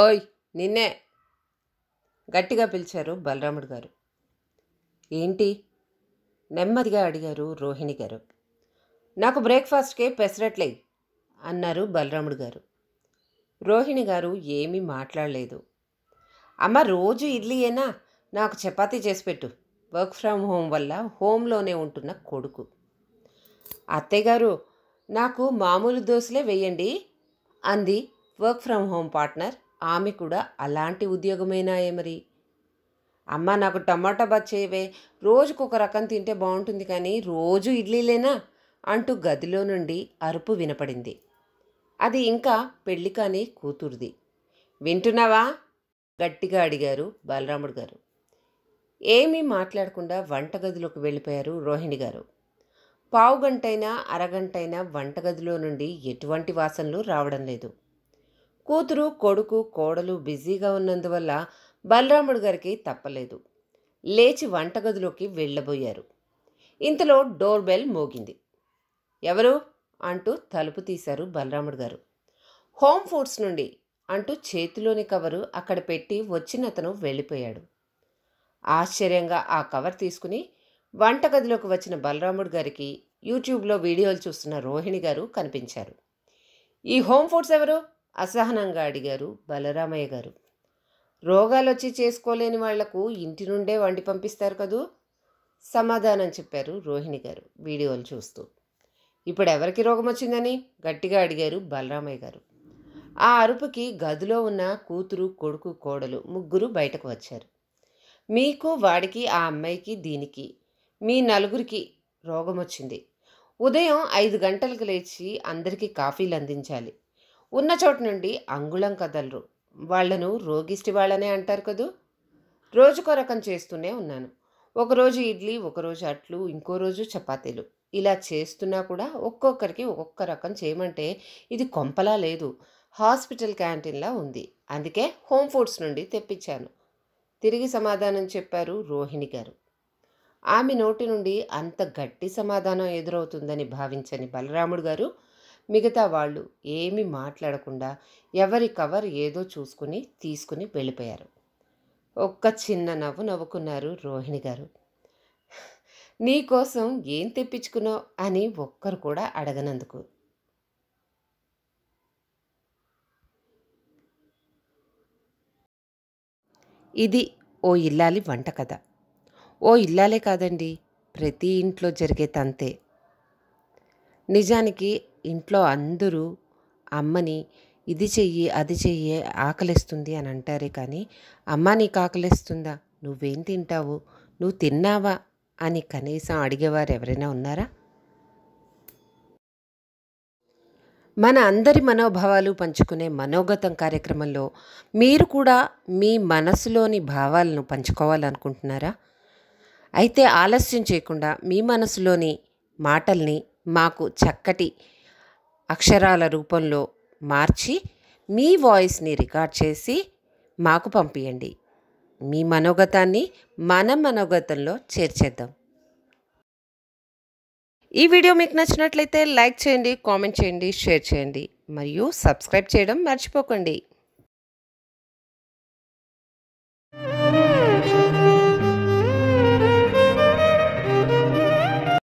ఓయ్ నిన్నే గట్టిగా పిలిచారు బలరాముడు గారు ఏంటి నెమ్మదిగా అడిగారు రోహిణి గారు నాకు బ్రేక్ఫాస్ట్కే పెసరట్లే అన్నారు బలరాముడు గారు రోహిణి గారు ఏమీ మాట్లాడలేదు అమ్మ రోజు ఇడ్లీయేనా నాకు చపాతీ చేసి పెట్టు వర్క్ ఫ్రమ్ హోమ్ వల్ల హోమ్లోనే ఉంటున్న కొడుకు అత్తయ్య గారు నాకు మామూలు దోశలే వేయండి అంది వర్క్ ఫ్రమ్ హోమ్ పార్ట్నర్ ఆమె కూడా అలాంటి ఉద్యోగమైనా మరి అమ్మ నాకు టమాటా చేయవే రోజుకు ఒక రకం తింటే బాగుంటుంది కానీ రోజు ఇడ్లీలేనా అంటూ గదిలో నుండి అరుపు వినపడింది అది ఇంకా పెళ్లి కానీ కూతురుది వింటున్నావా గట్టిగా అడిగారు బాలరాముడు గారు ఏమీ మాట్లాడకుండా వంటగదిలోకి వెళ్ళిపోయారు రోహిణి గారు పావుగంటైనా అరగంటైనా వంటగదిలో నుండి ఎటువంటి వాసనలు రావడం లేదు కూతురు కొడుకు కోడలు బిజీగా ఉన్నందువల్ల బలరాముడు గారికి తప్పలేదు లేచి వంటగదిలోకి వెళ్ళబోయారు ఇంతలో డోర్ బెల్ మోగింది ఎవరు అంటూ తలుపు తీశారు బలరాముడు గారు హోమ్ ఫుడ్స్ నుండి అంటూ చేతిలోని కవరు అక్కడ పెట్టి వచ్చినతను వెళ్ళిపోయాడు ఆశ్చర్యంగా ఆ కవర్ తీసుకుని వంటగదిలోకి వచ్చిన బలరాముడు గారికి యూట్యూబ్లో వీడియోలు చూస్తున్న రోహిణి గారు కనిపించారు ఈ హోమ్ ఫుడ్స్ ఎవరు అసహనంగా అడిగారు బలరామయ్య గారు రోగాలు వచ్చి చేసుకోలేని వాళ్లకు ఇంటి నుండే వండి పంపిస్తారు కదూ సమాధానం చెప్పారు రోహిణి గారు వీడియోలు చూస్తూ ఇప్పుడు ఎవరికి రోగం వచ్చిందని గట్టిగా అడిగారు బలరామయ్య గారు ఆ అరుపుకి గదిలో ఉన్న కూతురు కొడుకు కోడలు ముగ్గురు బయటకు వచ్చారు మీకు వాడికి ఆ అమ్మాయికి దీనికి మీ నలుగురికి రోగం వచ్చింది ఉదయం ఐదు గంటలకు లేచి అందరికీ కాఫీలు అందించాలి ఉన్న చోటు నుండి అంగుళం కదలరు వాళ్లను రోగిష్టి వాళ్ళనే అంటారు కదూ రోజుకో రకం చేస్తూనే ఉన్నాను ఒకరోజు ఇడ్లీ ఒకరోజు అట్లు ఇంకో రోజు చపాతీలు ఇలా చేస్తున్నా కూడా ఒక్కొక్కరికి ఒక్కొక్క రకం చేయమంటే ఇది కొంపలా లేదు హాస్పిటల్ క్యాంటీన్లా ఉంది అందుకే హోమ్ ఫుడ్స్ నుండి తెప్పించాను తిరిగి సమాధానం చెప్పారు రోహిణి గారు ఆమె నోటి నుండి అంత గట్టి సమాధానం ఎదురవుతుందని భావించని బలరాముడు గారు మిగతా వాళ్ళు ఏమీ మాట్లాడకుండా ఎవరి కవర్ ఏదో చూసుకుని తీసుకుని వెళ్ళిపోయారు ఒక్క చిన్న నవ్వు నవ్వుకున్నారు రోహిణి గారు నీకోసం ఏం తెప్పించుకున్నావు అని ఒక్కరు కూడా అడగనందుకు ఇది ఓ ఇల్లాలి వంట కథ ఓ ఇల్లాలే కాదండి ప్రతి ఇంట్లో జరిగే తంతే నిజానికి ఇంట్లో అందరూ అమ్మని ఇది చెయ్యి అది చెయ్యి ఆకలిస్తుంది అని అంటారే కానీ అమ్మ నీకు ఆకలిస్తుందా నువ్వేం తింటావు నువ్వు తిన్నావా అని కనీసం అడిగేవారు ఎవరైనా ఉన్నారా మన అందరి మనోభావాలు పంచుకునే మనోగతం కార్యక్రమంలో మీరు కూడా మీ మనసులోని భావాలను పంచుకోవాలనుకుంటున్నారా అయితే ఆలస్యం చేయకుండా మీ మనసులోని మాటల్ని మాకు చక్కటి అక్షరాల రూపంలో మార్చి మీ వాయిస్ని రికార్డ్ చేసి మాకు పంపించండి మీ మనోగతాన్ని మన మనోగతంలో చేర్చేద్దాం ఈ వీడియో మీకు నచ్చినట్లయితే లైక్ చేయండి కామెంట్ చేయండి షేర్ చేయండి మరియు సబ్స్క్రైబ్ చేయడం మర్చిపోకండి